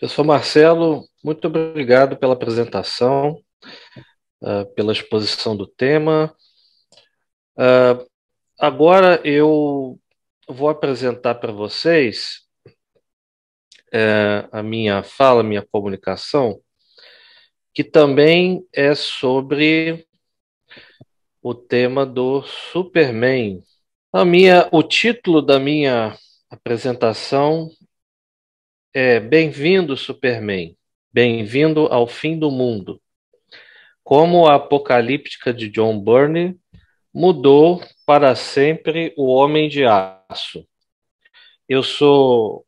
Professor Marcelo, muito obrigado pela apresentação, ah, pela exposição do tema. Ah, agora eu vou apresentar para vocês é, a minha fala, a minha comunicação, que também é sobre o tema do Superman. A minha, o título da minha apresentação é, Bem-vindo, Superman. Bem-vindo ao fim do mundo. Como a apocalíptica de John Burney mudou para sempre o homem de aço. Eu sou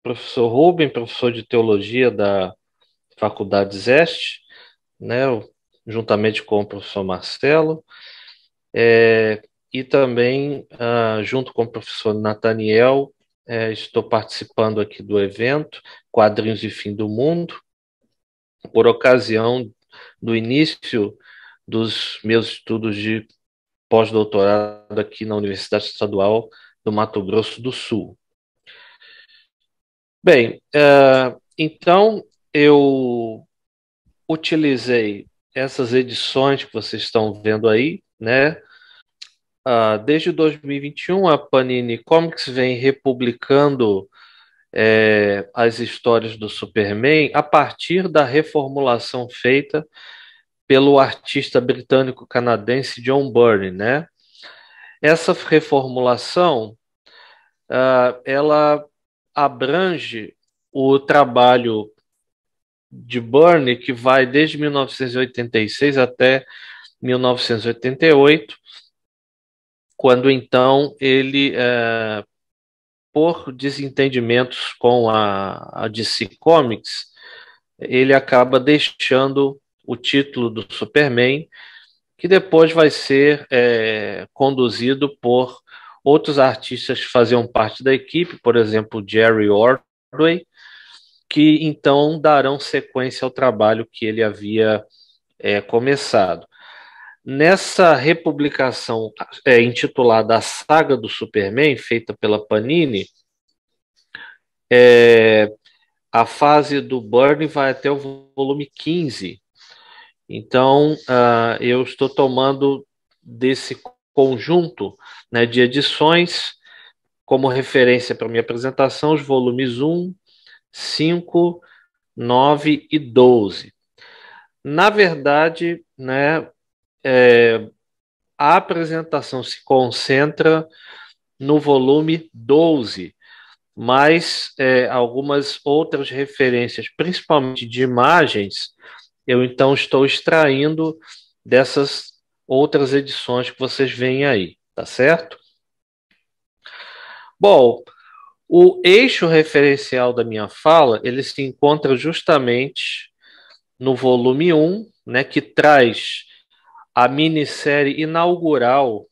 professor Rubem, professor de teologia da Faculdade Zeste, né, juntamente com o professor Marcelo, é, e também ah, junto com o professor Nathaniel é, estou participando aqui do evento Quadrinhos e Fim do Mundo, por ocasião do início dos meus estudos de pós-doutorado aqui na Universidade Estadual do Mato Grosso do Sul. Bem, uh, então eu utilizei essas edições que vocês estão vendo aí, né? Ah, desde 2021, a Panini Comics vem republicando é, as histórias do Superman a partir da reformulação feita pelo artista britânico-canadense John Byrne, né? Essa reformulação, ah, ela abrange o trabalho de Byrne, que vai desde 1986 até 1988, quando então ele, é, por desentendimentos com a, a DC Comics, ele acaba deixando o título do Superman, que depois vai ser é, conduzido por outros artistas que faziam parte da equipe, por exemplo, Jerry Ordway, que então darão sequência ao trabalho que ele havia é, começado. Nessa republicação é, intitulada A Saga do Superman, feita pela Panini, é, a fase do Burn vai até o volume 15. Então, uh, eu estou tomando desse conjunto né, de edições como referência para minha apresentação os volumes 1, 5, 9 e 12. Na verdade, né, é, a apresentação se concentra no volume 12, mas é, algumas outras referências, principalmente de imagens, eu então estou extraindo dessas outras edições que vocês veem aí, tá certo? Bom, o eixo referencial da minha fala, ele se encontra justamente no volume 1, né, que traz a minissérie inaugural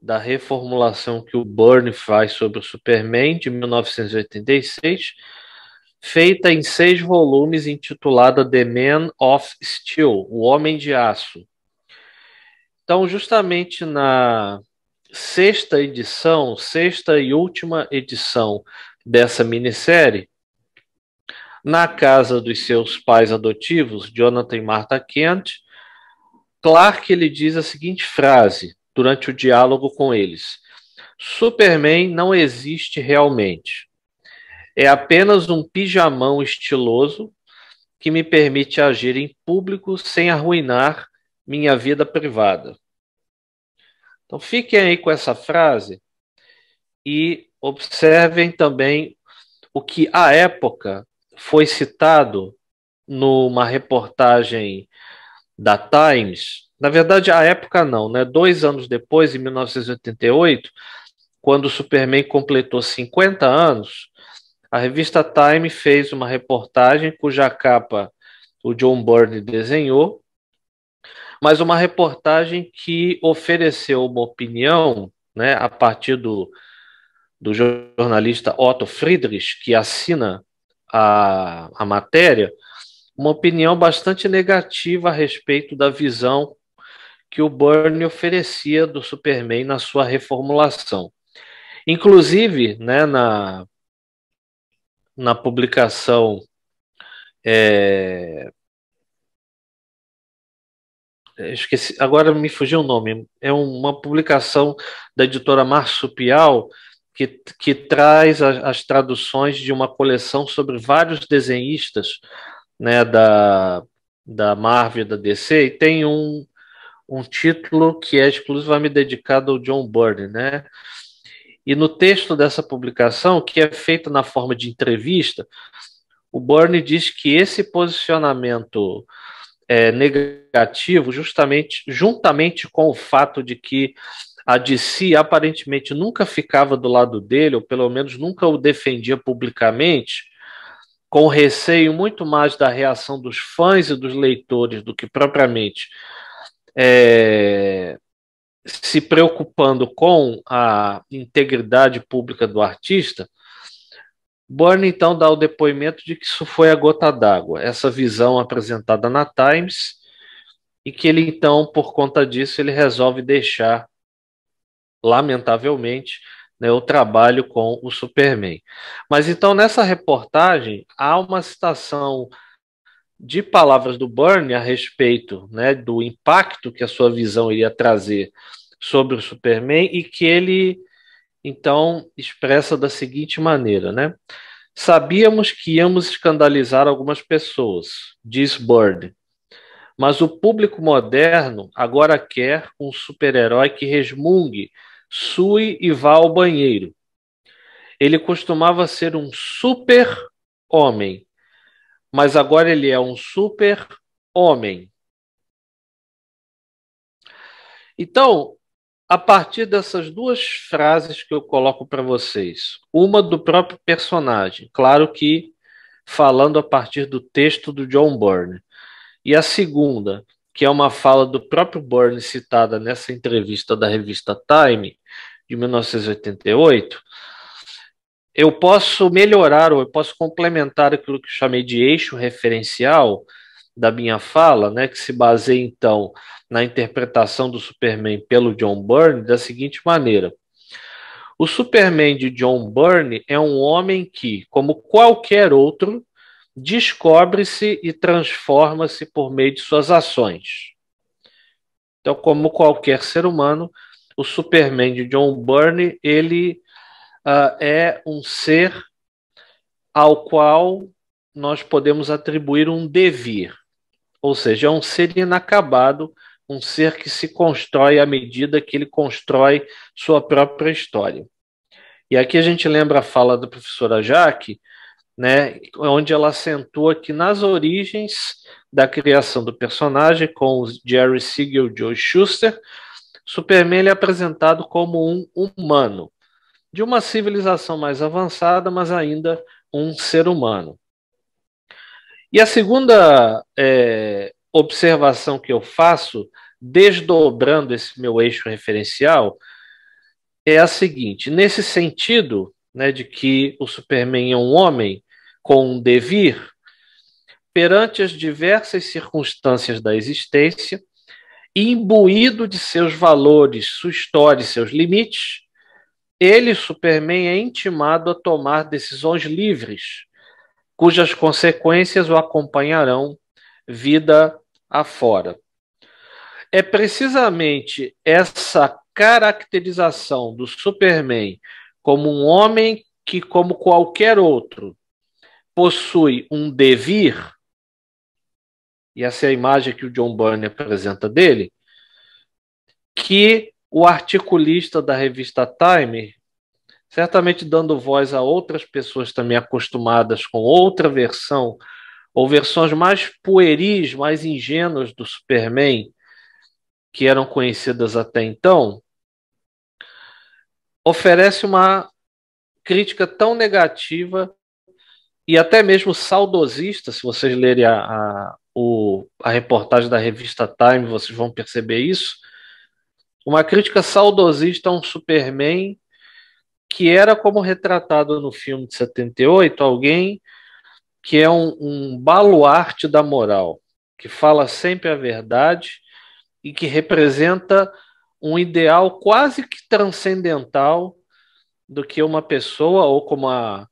da reformulação que o Byrne faz sobre o Superman de 1986, feita em seis volumes intitulada The Man of Steel, O Homem de Aço. Então, justamente na sexta edição, sexta e última edição dessa minissérie, na casa dos seus pais adotivos, Jonathan e Martha Kent, Clark ele diz a seguinte frase durante o diálogo com eles: Superman não existe realmente. É apenas um pijamão estiloso que me permite agir em público sem arruinar minha vida privada. Então fiquem aí com essa frase e observem também o que à época foi citado numa reportagem da Times, na verdade, a época não, né? Dois anos depois, em 1988, quando o Superman completou 50 anos, a revista Time fez uma reportagem cuja capa o John Byrne desenhou, mas uma reportagem que ofereceu uma opinião, né, a partir do, do jornalista Otto Friedrich, que assina a, a matéria, uma opinião bastante negativa a respeito da visão que o Burnie oferecia do Superman na sua reformulação. Inclusive, né, na, na publicação é, é, esqueci, agora me fugiu o nome, é uma publicação da editora Marsupial que, que traz as, as traduções de uma coleção sobre vários desenhistas né, da, da Marvel, da DC, e tem um, um título que é exclusivamente dedicado ao John Byrne, né? E no texto dessa publicação, que é feita na forma de entrevista, o Byrne diz que esse posicionamento é, negativo, justamente juntamente com o fato de que a DC aparentemente nunca ficava do lado dele, ou pelo menos nunca o defendia publicamente, com receio muito mais da reação dos fãs e dos leitores do que propriamente é, se preocupando com a integridade pública do artista, Burnie então dá o depoimento de que isso foi a gota d'água, essa visão apresentada na Times, e que ele então, por conta disso, ele resolve deixar, lamentavelmente, né, o trabalho com o Superman. Mas então, nessa reportagem, há uma citação de palavras do Byrne a respeito né, do impacto que a sua visão iria trazer sobre o Superman e que ele então expressa da seguinte maneira, né? Sabíamos que íamos escandalizar algumas pessoas, diz Byrne, mas o público moderno agora quer um super-herói que resmungue sue e vá ao banheiro. Ele costumava ser um super-homem, mas agora ele é um super-homem. Então, a partir dessas duas frases que eu coloco para vocês, uma do próprio personagem, claro que falando a partir do texto do John Byrne, e a segunda, que é uma fala do próprio Burns citada nessa entrevista da revista Time, de 1988, eu posso melhorar ou eu posso complementar aquilo que chamei de eixo referencial da minha fala, né, que se baseia então na interpretação do Superman pelo John Byrne da seguinte maneira. O Superman de John Byrne é um homem que, como qualquer outro, descobre-se e transforma-se por meio de suas ações. Então, como qualquer ser humano, o Superman de John Byrne, ele uh, é um ser ao qual nós podemos atribuir um devir, ou seja, é um ser inacabado, um ser que se constrói à medida que ele constrói sua própria história. E aqui a gente lembra a fala da professora Jaque, né, onde ela acentua que nas origens da criação do personagem com Jerry Siegel e Joe Shuster, Superman é apresentado como um humano, de uma civilização mais avançada, mas ainda um ser humano. E a segunda é, observação que eu faço, desdobrando esse meu eixo referencial, é a seguinte: nesse sentido, né, de que o Superman é um homem, com um devir, perante as diversas circunstâncias da existência, imbuído de seus valores, sua história e seus limites, ele, Superman, é intimado a tomar decisões livres, cujas consequências o acompanharão vida afora. É precisamente essa caracterização do Superman como um homem que, como qualquer outro, possui um devir, e essa é a imagem que o John Burney apresenta dele, que o articulista da revista Time, certamente dando voz a outras pessoas também acostumadas com outra versão, ou versões mais pueris, mais ingênuas do Superman, que eram conhecidas até então, oferece uma crítica tão negativa e até mesmo saudosista, se vocês lerem a, a, o, a reportagem da revista Time, vocês vão perceber isso. Uma crítica saudosista a um Superman que era como retratado no filme de 78, alguém que é um, um baluarte da moral, que fala sempre a verdade e que representa um ideal quase que transcendental do que uma pessoa, ou como a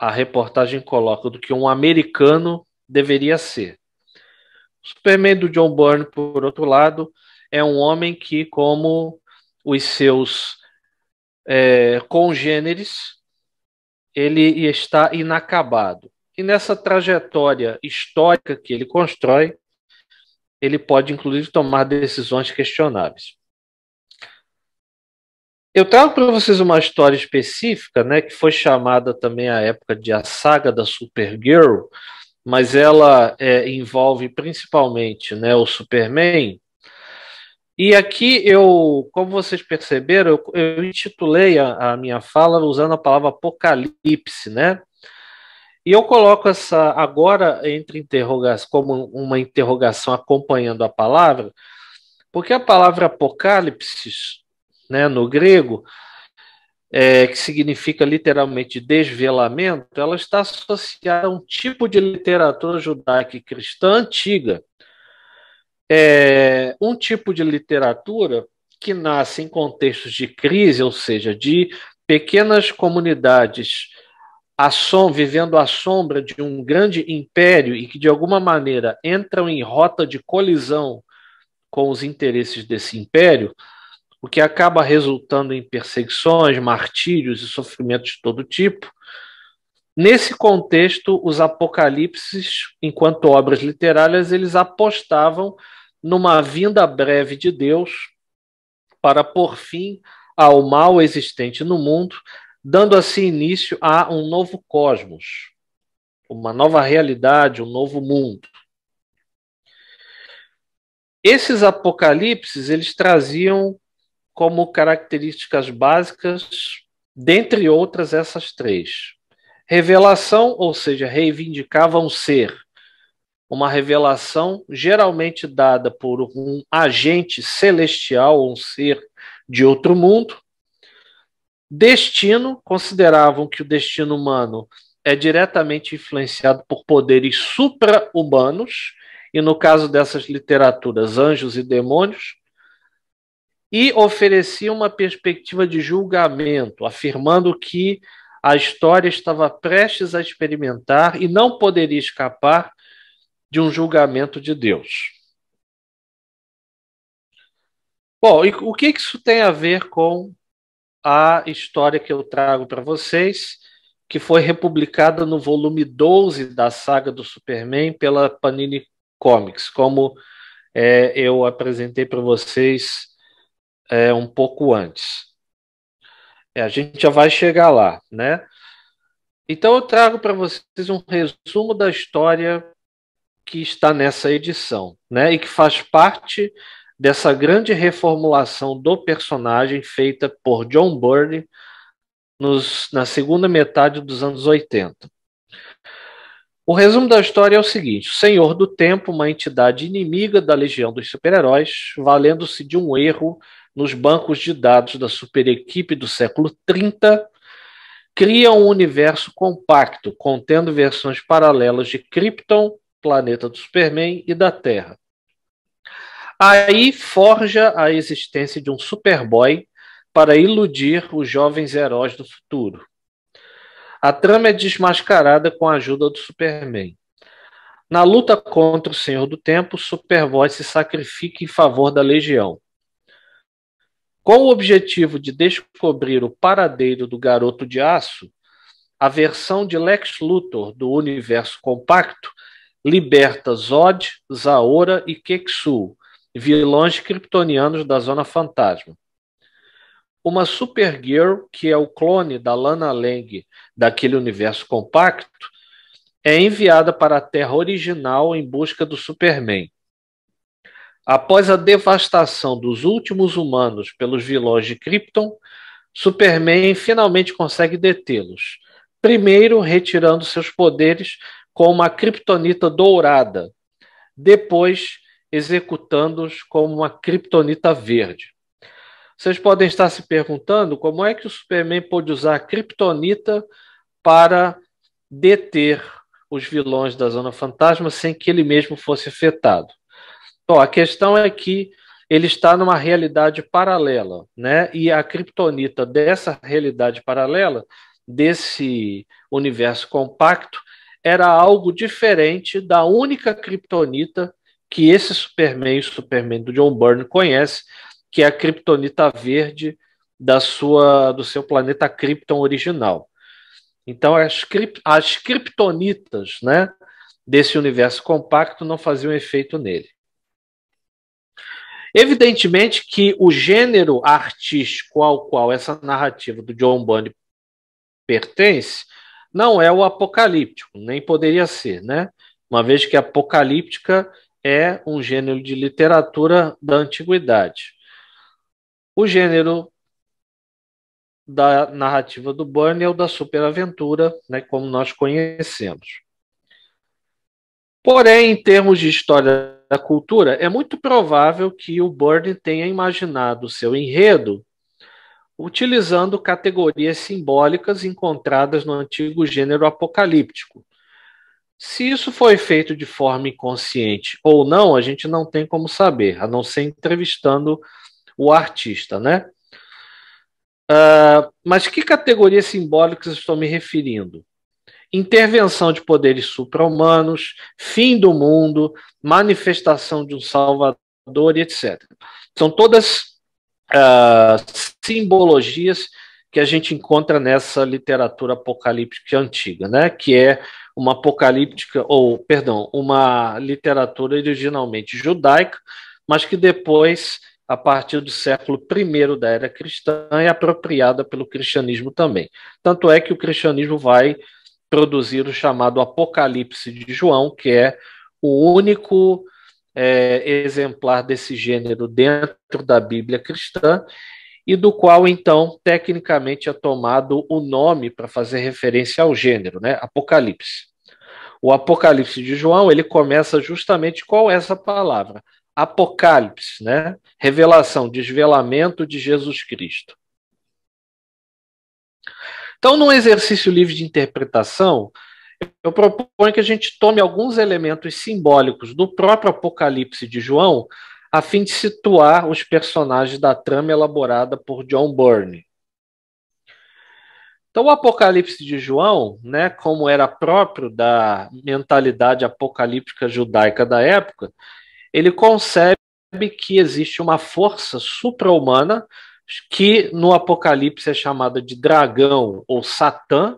a reportagem coloca do que um americano deveria ser. O Superman do John Byrne, por outro lado, é um homem que, como os seus é, congêneres, ele está inacabado. E nessa trajetória histórica que ele constrói, ele pode, inclusive, tomar decisões questionáveis. Eu trago para vocês uma história específica, né, que foi chamada também à época de a saga da Supergirl, mas ela é, envolve principalmente né, o Superman. E aqui eu, como vocês perceberam, eu, eu intitulei a, a, minha fala usando a palavra apocalipse, né? E eu coloco essa agora entre interrogação, como uma interrogação acompanhando a palavra, porque a palavra apocalipse né, no grego, é, que significa literalmente desvelamento, ela está associada a um tipo de literatura judaica e cristã antiga. É, um tipo de literatura que nasce em contextos de crise, ou seja, de pequenas comunidades a som, vivendo à sombra de um grande império e que, de alguma maneira, entram em rota de colisão com os interesses desse império, o que acaba resultando em perseguições, martírios e sofrimentos de todo tipo. Nesse contexto, os apocalipses, enquanto obras literárias, eles apostavam numa vinda breve de Deus para pôr fim ao mal existente no mundo, dando assim início a um novo cosmos, uma nova realidade, um novo mundo. Esses apocalipses, eles traziam como características básicas, dentre outras essas três. Revelação, ou seja, reivindicavam ser uma revelação geralmente dada por um agente celestial, um ser de outro mundo. Destino, consideravam que o destino humano é diretamente influenciado por poderes supra-humanos, e no caso dessas literaturas, anjos e demônios e oferecia uma perspectiva de julgamento, afirmando que a história estava prestes a experimentar e não poderia escapar de um julgamento de Deus. Bom, e o que isso tem a ver com a história que eu trago para vocês, que foi republicada no volume 12 da saga do Superman pela Panini Comics, como é, eu apresentei para vocês é, um pouco antes. É, a gente já vai chegar lá, né? Então eu trago para vocês um resumo da história que está nessa edição, né? E que faz parte dessa grande reformulação do personagem feita por John Byrne nos, na segunda metade dos anos 80. O resumo da história é o seguinte: o Senhor do Tempo, uma entidade inimiga da Legião dos Super-Heróis, valendo-se de um erro nos bancos de dados da superequipe do século 30, cria um universo compacto, contendo versões paralelas de Krypton, planeta do Superman e da Terra. Aí forja a existência de um Superboy para iludir os jovens heróis do futuro. A trama é desmascarada com a ajuda do Superman. Na luta contra o Senhor do Tempo, Superboy se sacrifica em favor da Legião. Com o objetivo de descobrir o paradeiro do garoto de aço, a versão de Lex Luthor do universo compacto liberta Zod, Zaora e Keksul, vilões kryptonianos da Zona Fantasma. Uma Supergirl, que é o clone da Lana Lang daquele universo compacto, é enviada para a Terra original em busca do Superman. Após a devastação dos últimos humanos pelos vilões de Krypton, Superman finalmente consegue detê-los. Primeiro, retirando seus poderes com uma kryptonita dourada, depois, executando-os como uma kryptonita verde. Vocês podem estar se perguntando como é que o Superman pôde usar a kryptonita para deter os vilões da Zona Fantasma sem que ele mesmo fosse afetado. Bom, a questão é que ele está numa realidade paralela, né? E a criptonita dessa realidade paralela, desse universo compacto, era algo diferente da única criptonita que esse Superman, o Superman do John Byrne conhece, que é a criptonita verde da sua do seu planeta Krypton original. Então as, as criptonitas, né, desse universo compacto não faziam efeito nele. Evidentemente que o gênero artístico ao qual essa narrativa do John Bunny pertence não é o apocalíptico, nem poderia ser, né? Uma vez que apocalíptica é um gênero de literatura da antiguidade. O gênero da narrativa do Bunny é o da superaventura, né, como nós conhecemos. Porém, em termos de história da cultura, é muito provável que o Burden tenha imaginado seu enredo utilizando categorias simbólicas encontradas no antigo gênero apocalíptico. Se isso foi feito de forma inconsciente ou não, a gente não tem como saber, a não ser entrevistando o artista, né? Uh, mas que categorias simbólicas estou me referindo? intervenção de poderes supra-humanos, fim do mundo, manifestação de um salvador etc. São todas uh, simbologias que a gente encontra nessa literatura apocalíptica antiga, né? Que é uma apocalíptica ou, perdão, uma literatura originalmente judaica, mas que depois a partir do século I da era cristã, é apropriada pelo cristianismo também. Tanto é que o cristianismo vai produzir o chamado Apocalipse de João, que é o único é, exemplar desse gênero dentro da Bíblia cristã, e do qual, então, tecnicamente é tomado o nome para fazer referência ao gênero, né? Apocalipse. O Apocalipse de João, ele começa justamente com essa palavra, Apocalipse, né? Revelação, desvelamento de Jesus Cristo. Então, num exercício livre de interpretação, eu proponho que a gente tome alguns elementos simbólicos do próprio Apocalipse de João, a fim de situar os personagens da trama elaborada por John Byrne. Então, o Apocalipse de João, né, como era próprio da mentalidade apocalíptica judaica da época, ele concebe que existe uma força supra-humana que no Apocalipse é chamada de dragão ou Satã,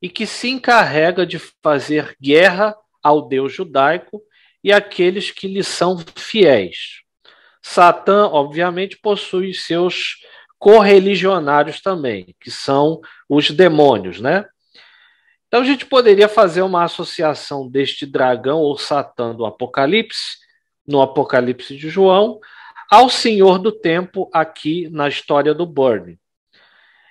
e que se encarrega de fazer guerra ao Deus judaico e àqueles que lhe são fiéis. Satã, obviamente, possui seus correligionários também, que são os demônios, né? Então a gente poderia fazer uma associação deste dragão ou Satã do Apocalipse, no Apocalipse de João, ao Senhor do Tempo aqui na história do Burn.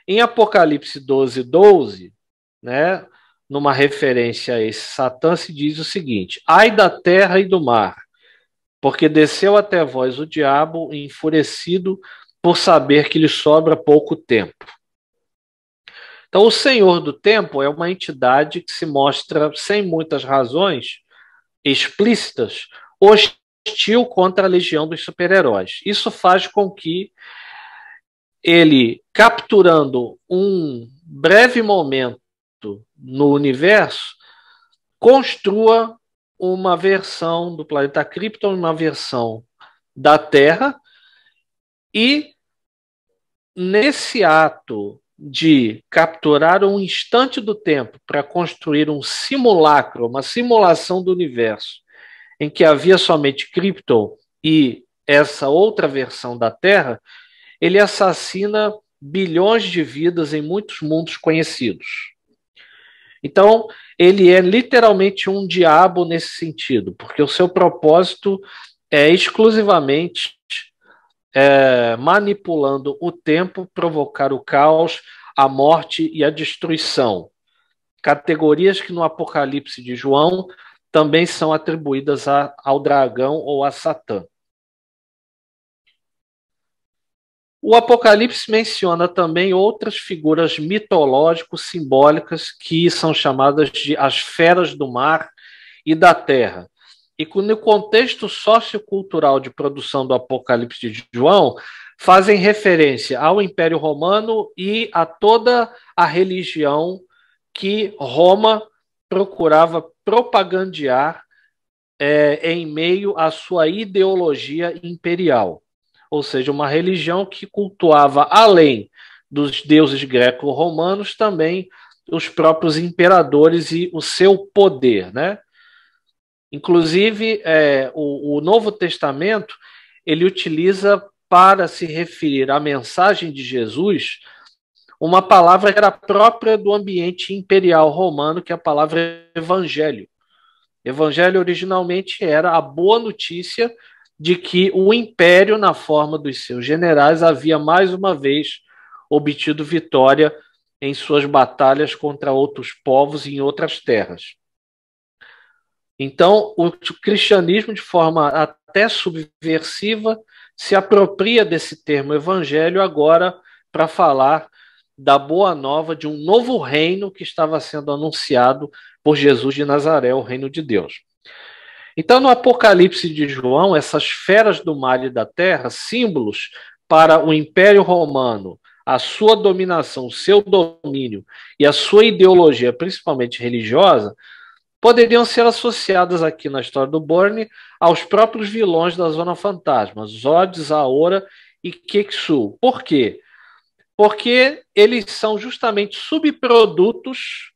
Em Apocalipse 12, 12, né, numa referência a esse Satã, se diz o seguinte: Ai da terra e do mar, porque desceu até vós o diabo, enfurecido por saber que lhe sobra pouco tempo. Então, o Senhor do Tempo é uma entidade que se mostra, sem muitas razões explícitas, Hoje hostil contra a Legião dos Super-Heróis. Isso faz com que ele, capturando um breve momento no universo, construa uma versão do planeta Krypton, uma versão da Terra, e nesse ato de capturar um instante do tempo para construir um simulacro, uma simulação do universo, em que havia somente Krypton e essa outra versão da Terra, ele assassina bilhões de vidas em muitos mundos conhecidos. Então, ele é literalmente um diabo nesse sentido, porque o seu propósito é exclusivamente é, manipulando o tempo, provocar o caos, a morte e a destruição. Categorias que no Apocalipse de João também são atribuídas a, ao dragão ou a Satã. O Apocalipse menciona também outras figuras mitológicas simbólicas que são chamadas de as feras do mar e da terra. E no contexto sociocultural de produção do Apocalipse de João, fazem referência ao Império Romano e a toda a religião que Roma procurava propagandear é, em meio à sua ideologia imperial, ou seja, uma religião que cultuava, além dos deuses greco-romanos, também os próprios imperadores e o seu poder. Né? Inclusive, é, o, o Novo Testamento ele utiliza para se referir à mensagem de Jesus uma palavra que era própria do ambiente imperial romano, que é a palavra evangelho. Evangelho originalmente era a boa notícia de que o império, na forma dos seus generais, havia mais uma vez obtido vitória em suas batalhas contra outros povos em outras terras. Então, o cristianismo, de forma até subversiva, se apropria desse termo evangelho agora para falar da boa nova de um novo reino que estava sendo anunciado por Jesus de Nazaré, o reino de Deus. Então, no Apocalipse de João, essas feras do mar e da terra, símbolos para o Império Romano, a sua dominação, o seu domínio e a sua ideologia, principalmente religiosa, poderiam ser associadas aqui na história do Borne aos próprios vilões da Zona Fantasma, Zodes, Zaora e Keksu. Por quê? porque eles são justamente subprodutos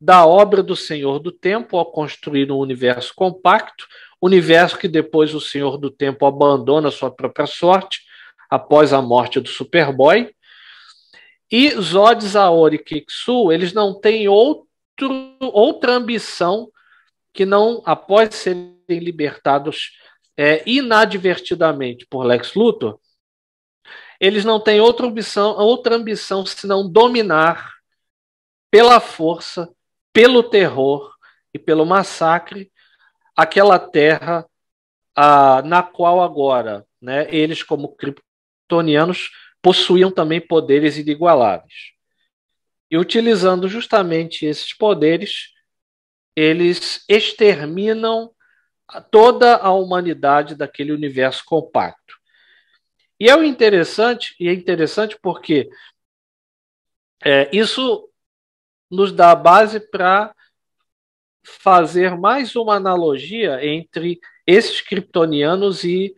da obra do Senhor do Tempo ao construir um universo compacto, universo que depois o Senhor do Tempo abandona a sua própria sorte após a morte do Superboy. E Zod, Zaori e Kiksu, eles não têm outro, outra ambição que não, após serem libertados é, inadvertidamente por Lex Luthor, eles não têm outra ambição, outra ambição senão dominar pela força, pelo terror e pelo massacre aquela terra ah, na qual agora, né, eles como criptonianos, possuíam também poderes inigualáveis. E utilizando justamente esses poderes, eles exterminam toda a humanidade daquele universo compacto. E é interessante, e é interessante porque é, isso nos dá a base para fazer mais uma analogia entre esses kryptonianos e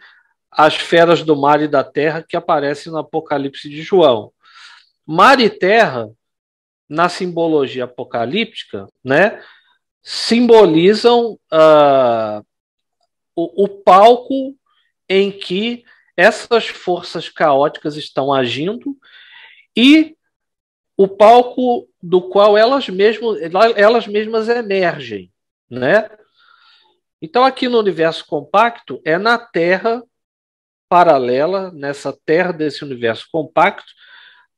as feras do mar e da terra que aparecem no Apocalipse de João. Mar e terra, na simbologia apocalíptica, né, simbolizam uh, o, o palco em que essas forças caóticas estão agindo e o palco do qual elas mesmas, elas mesmas emergem, né? Então aqui no universo compacto é na Terra paralela, nessa Terra desse universo compacto,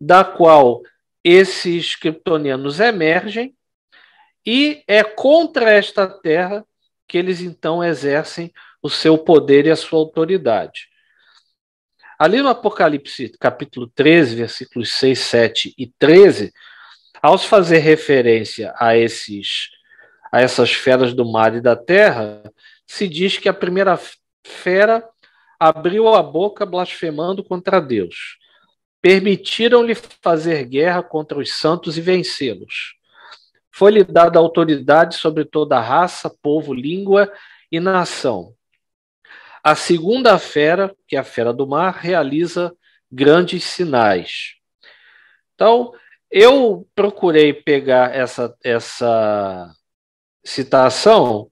da qual esses kryptonianos emergem e é contra esta Terra que eles então exercem o seu poder e a sua autoridade. Ali no Apocalipse, capítulo 13, versículos 6, 7 e 13, ao se fazer referência a esses a essas feras do mar e da terra, se diz que a primeira fera abriu a boca blasfemando contra Deus. Permitiram-lhe fazer guerra contra os santos e vencê-los. Foi-lhe dada autoridade sobre toda raça, povo, língua e nação. A segunda fera, que é a fera do mar, realiza grandes sinais. Então, eu procurei pegar essa, essa citação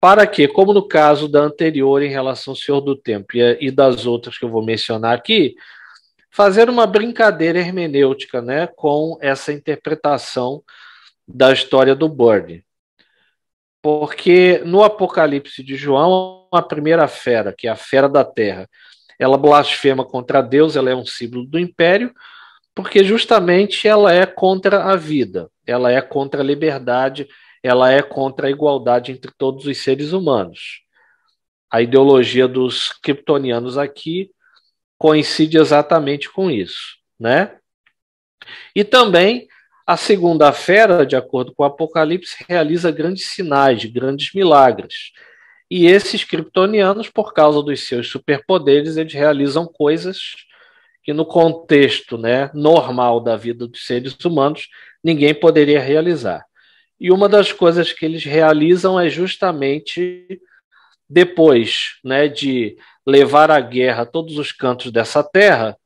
para que, como no caso da anterior em relação ao Senhor do Tempo e, e das outras que eu vou mencionar aqui, fazer uma brincadeira hermenêutica né, com essa interpretação da história do Bird. Porque no Apocalipse de João, a primeira fera, que é a fera da terra, ela blasfema contra Deus, ela é um símbolo do império, porque justamente ela é contra a vida, ela é contra a liberdade, ela é contra a igualdade entre todos os seres humanos. A ideologia dos kryptonianos aqui coincide exatamente com isso, né? E também a segunda fera, de acordo com o Apocalipse, realiza grandes sinais, grandes milagres. E esses kryptonianos, por causa dos seus superpoderes, eles realizam coisas que no contexto né, normal da vida dos seres humanos ninguém poderia realizar. E uma das coisas que eles realizam é justamente depois né, de levar a guerra a todos os cantos dessa terra,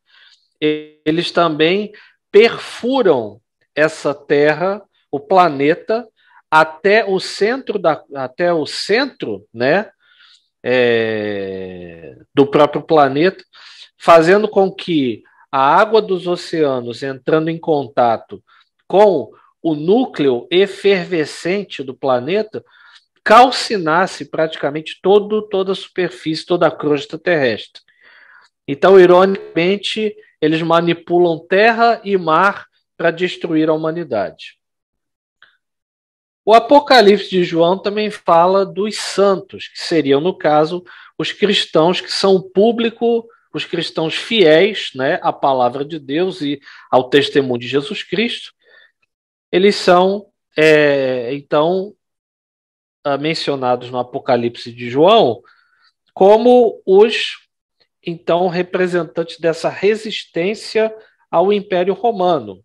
eles também perfuram essa terra, o planeta, até o centro da, até o centro, né, é, do próprio planeta, fazendo com que a água dos oceanos entrando em contato com o núcleo efervescente do planeta calcinasse praticamente todo, toda a superfície, toda a crosta terrestre. Então, ironicamente, eles manipulam terra e mar para destruir a humanidade. O Apocalipse de João também fala dos santos, que seriam, no caso, os cristãos que são o público, os cristãos fiéis né, à palavra de Deus e ao testemunho de Jesus Cristo. Eles são, é, então, ah, mencionados no Apocalipse de João como os, então, representantes dessa resistência ao Império Romano,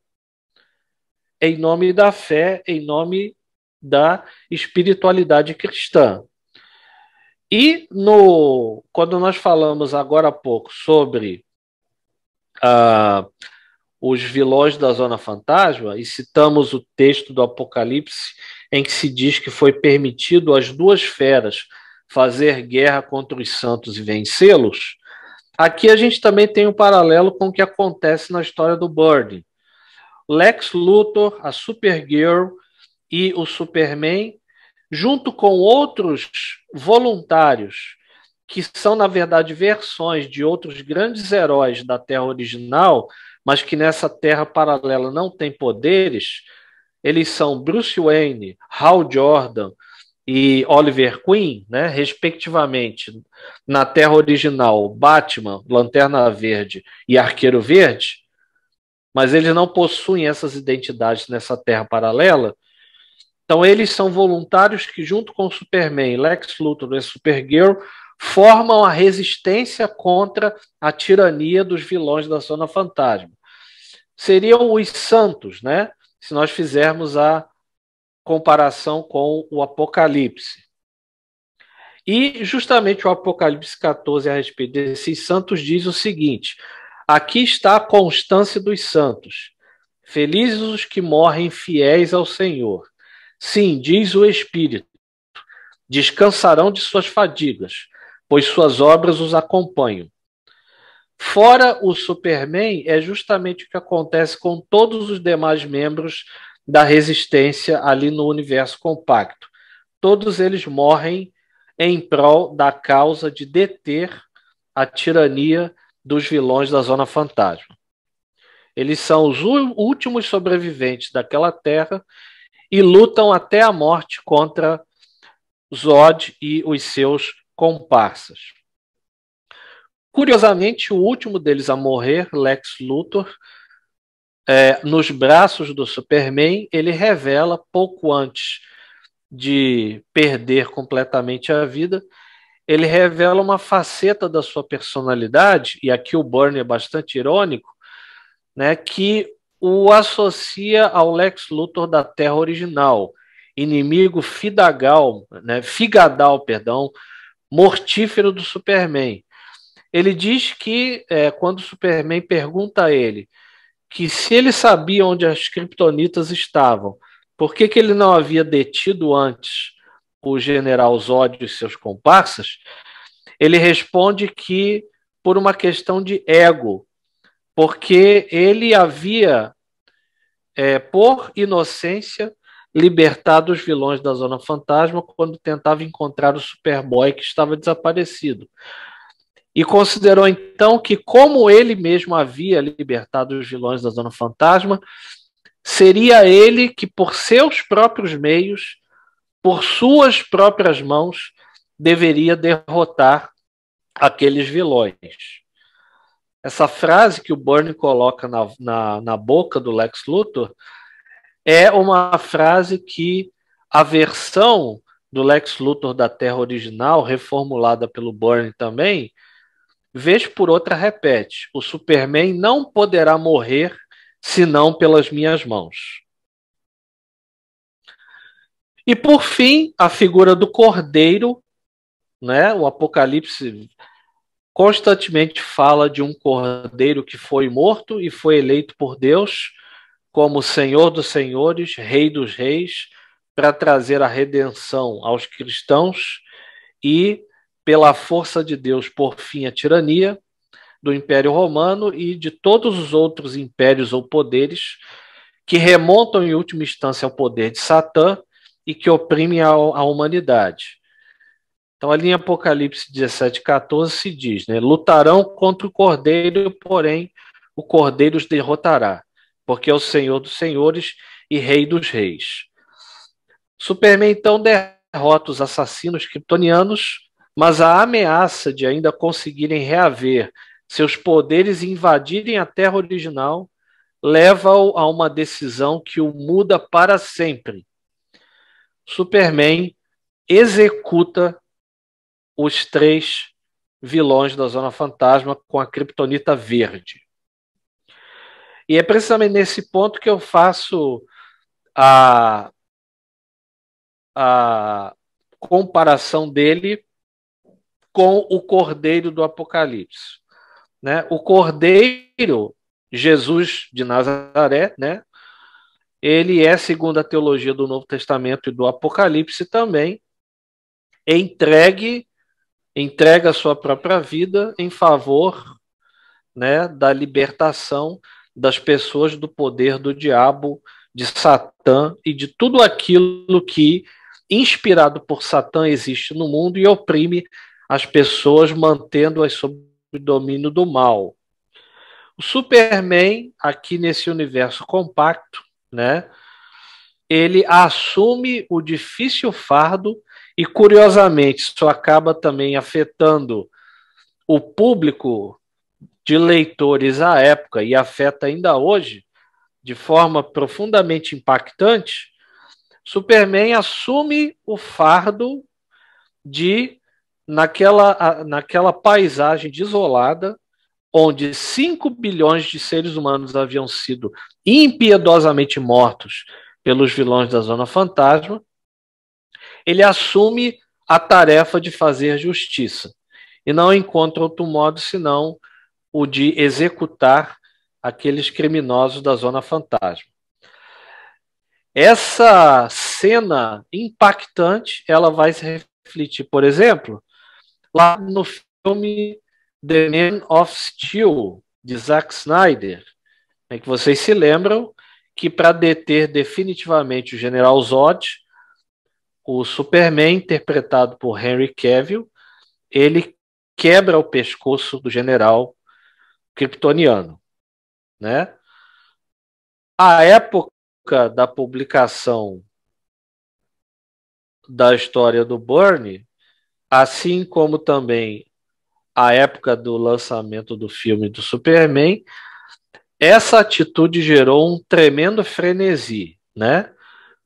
em nome da fé, em nome da espiritualidade cristã. E no, quando nós falamos agora há pouco sobre ah, os vilões da Zona Fantasma, e citamos o texto do Apocalipse, em que se diz que foi permitido às duas feras fazer guerra contra os santos e vencê-los, aqui a gente também tem um paralelo com o que acontece na história do Burning Lex Luthor, a Supergirl, e o Superman, junto com outros voluntários, que são, na verdade, versões de outros grandes heróis da Terra original, mas que nessa Terra paralela não têm poderes, eles são Bruce Wayne, Hal Jordan e Oliver Queen, né, respectivamente, na Terra original, Batman, Lanterna Verde e Arqueiro Verde, mas eles não possuem essas identidades nessa Terra paralela, então, eles são voluntários que, junto com Superman, Lex Luthor e Supergirl, formam a resistência contra a tirania dos vilões da Zona Fantasma. Seriam os santos, né? Se nós fizermos a comparação com o Apocalipse. E justamente o Apocalipse 14 a respeito desses santos diz o seguinte: Aqui está a constância dos santos. Felizes os que morrem fiéis ao Senhor. Sim, diz o Espírito, descansarão de suas fadigas, pois suas obras os acompanham. Fora o Superman, é justamente o que acontece com todos os demais membros da resistência ali no universo compacto. Todos eles morrem em prol da causa de deter a tirania dos vilões da Zona Fantasma. Eles são os últimos sobreviventes daquela terra e lutam até a morte contra Zod e os seus comparsas. Curiosamente, o último deles a morrer, Lex Luthor, é, nos braços do Superman, ele revela pouco antes de perder completamente a vida, ele revela uma faceta da sua personalidade, e aqui o Burnie é bastante irônico, né, que o associa ao Lex Luthor da Terra original, inimigo Fidagal, né, Figadal, perdão, mortífero do Superman. Ele diz que é, quando o Superman pergunta a ele que se ele sabia onde as kryptonitas estavam, por que, que ele não havia detido antes o general Zod e seus comparsas? Ele responde que por uma questão de ego, porque ele havia é, por inocência, libertado os vilões da Zona Fantasma quando tentava encontrar o Superboy que estava desaparecido. E considerou então que, como ele mesmo havia libertado os vilões da Zona Fantasma, seria ele que, por seus próprios meios, por suas próprias mãos, deveria derrotar aqueles vilões. Essa frase que o Bourne coloca na, na, na boca do Lex Luthor é uma frase que a versão do Lex Luthor da Terra original, reformulada pelo Bourne também, vez por outra repete: o Superman não poderá morrer senão pelas minhas mãos. E por fim, a figura do Cordeiro, né? O Apocalipse constantemente fala de um cordeiro que foi morto e foi eleito por Deus como Senhor dos Senhores, Rei dos Reis, para trazer a redenção aos cristãos e, pela força de Deus, por fim, a tirania do Império Romano e de todos os outros impérios ou poderes que remontam, em última instância, ao poder de Satã e que oprimem a, a humanidade. Então, ali em Apocalipse 17, 14 se diz: né, lutarão contra o cordeiro, porém o cordeiro os derrotará, porque é o Senhor dos senhores e Rei dos reis. Superman então derrota os assassinos kryptonianos, mas a ameaça de ainda conseguirem reaver seus poderes e invadirem a Terra original leva-o a uma decisão que o muda para sempre. Superman executa os três vilões da Zona Fantasma com a Kryptonita Verde. E é precisamente nesse ponto que eu faço a, a comparação dele com o Cordeiro do Apocalipse. Né? O Cordeiro, Jesus de Nazaré, né? ele é, segundo a teologia do Novo Testamento e do Apocalipse também, entregue entrega a sua própria vida em favor né, da libertação das pessoas do poder do diabo, de Satã e de tudo aquilo que, inspirado por Satã, existe no mundo e oprime as pessoas, mantendo-as sob o domínio do mal. O Superman, aqui nesse universo compacto, né, ele assume o difícil fardo e curiosamente, isso acaba também afetando o público de leitores à época e afeta ainda hoje de forma profundamente impactante. Superman assume o fardo de naquela naquela paisagem desolada onde 5 bilhões de seres humanos haviam sido impiedosamente mortos pelos vilões da Zona Fantasma, ele assume a tarefa de fazer justiça. E não encontra outro modo senão o de executar aqueles criminosos da Zona Fantasma. Essa cena impactante, ela vai se refletir, por exemplo, lá no filme The Man of Steel, de Zack Snyder, em né, que vocês se lembram que para deter definitivamente o General Zod, o Superman, interpretado por Henry Cavill, ele quebra o pescoço do general kryptoniano, né? A época da publicação da história do Burnie, assim como também a época do lançamento do filme do Superman, essa atitude gerou um tremendo frenesi, né?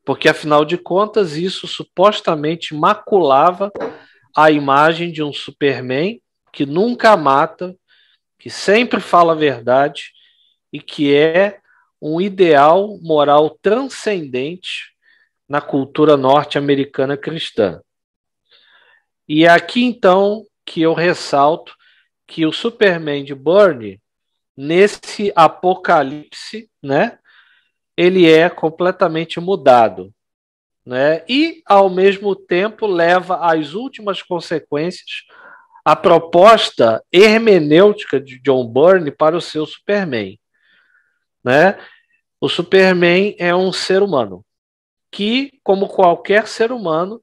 porque afinal de contas isso supostamente maculava a imagem de um Superman que nunca mata, que sempre fala a verdade e que é um ideal moral transcendente na cultura norte-americana cristã. E é aqui então que eu ressalto que o Superman de Bourne, nesse apocalipse, né, ele é completamente mudado. Né? E, ao mesmo tempo, leva às últimas consequências a proposta hermenêutica de John Byrne para o seu Superman. Né? O Superman é um ser humano que, como qualquer ser humano,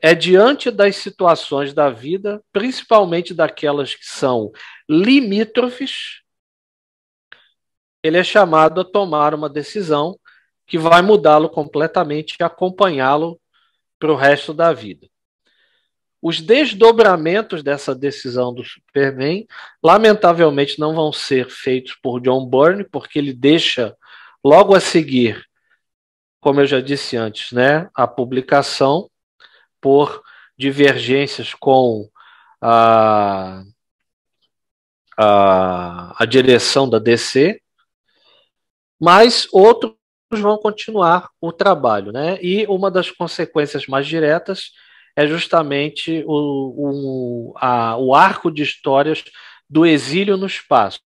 é diante das situações da vida, principalmente daquelas que são limítrofes, ele é chamado a tomar uma decisão que vai mudá-lo completamente e acompanhá-lo para o resto da vida. Os desdobramentos dessa decisão do Superman, lamentavelmente, não vão ser feitos por John Byrne, porque ele deixa logo a seguir, como eu já disse antes, né, a publicação por divergências com a, a, a direção da DC, mas outros vão continuar o trabalho, né? E uma das consequências mais diretas é justamente o, o, a, o arco de histórias do exílio no espaço,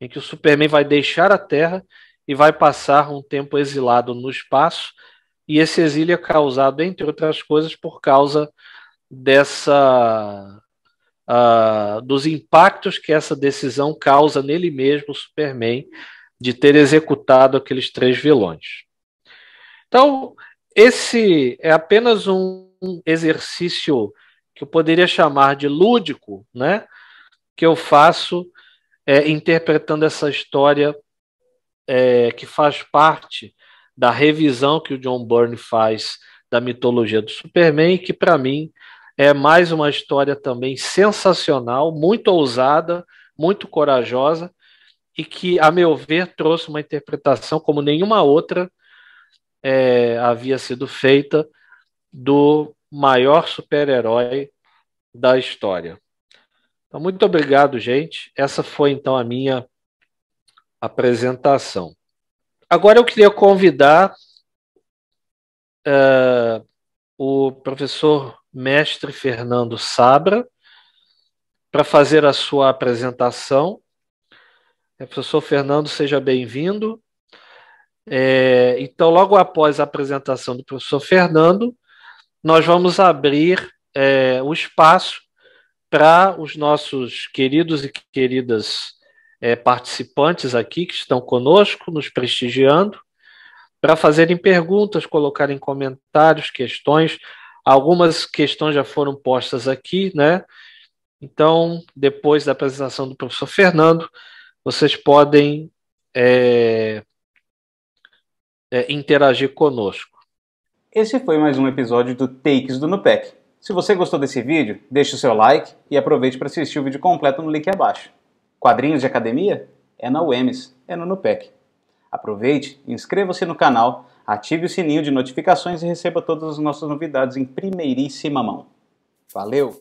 em que o Superman vai deixar a Terra e vai passar um tempo exilado no espaço, e esse exílio é causado, entre outras coisas, por causa dessa uh, dos impactos que essa decisão causa nele mesmo, o Superman, de ter executado aqueles três vilões. Então, esse é apenas um exercício que eu poderia chamar de lúdico, né? Que eu faço é, interpretando essa história é, que faz parte da revisão que o John Byrne faz da mitologia do Superman, que para mim é mais uma história também sensacional, muito ousada, muito corajosa e que, a meu ver, trouxe uma interpretação como nenhuma outra é, havia sido feita do maior super-herói da história. Então, muito obrigado, gente. Essa foi então a minha apresentação. Agora eu queria convidar uh, o professor mestre Fernando Sabra para fazer a sua apresentação é, professor Fernando, seja bem-vindo. É, então, logo após a apresentação do professor Fernando, nós vamos abrir é, o espaço para os nossos queridos e queridas é, participantes aqui que estão conosco, nos prestigiando, para fazerem perguntas, colocarem comentários, questões. Algumas questões já foram postas aqui, né? Então, depois da apresentação do professor Fernando, vocês podem é, é, interagir conosco. Esse foi mais um episódio do Takes do Nupec. Se você gostou desse vídeo, deixe o seu like e aproveite para assistir o vídeo completo no link abaixo. Quadrinhos de academia? É na UEMS, é no Nupec. Aproveite, inscreva-se no canal, ative o sininho de notificações e receba todas as nossas novidades em primeiríssima mão. Valeu!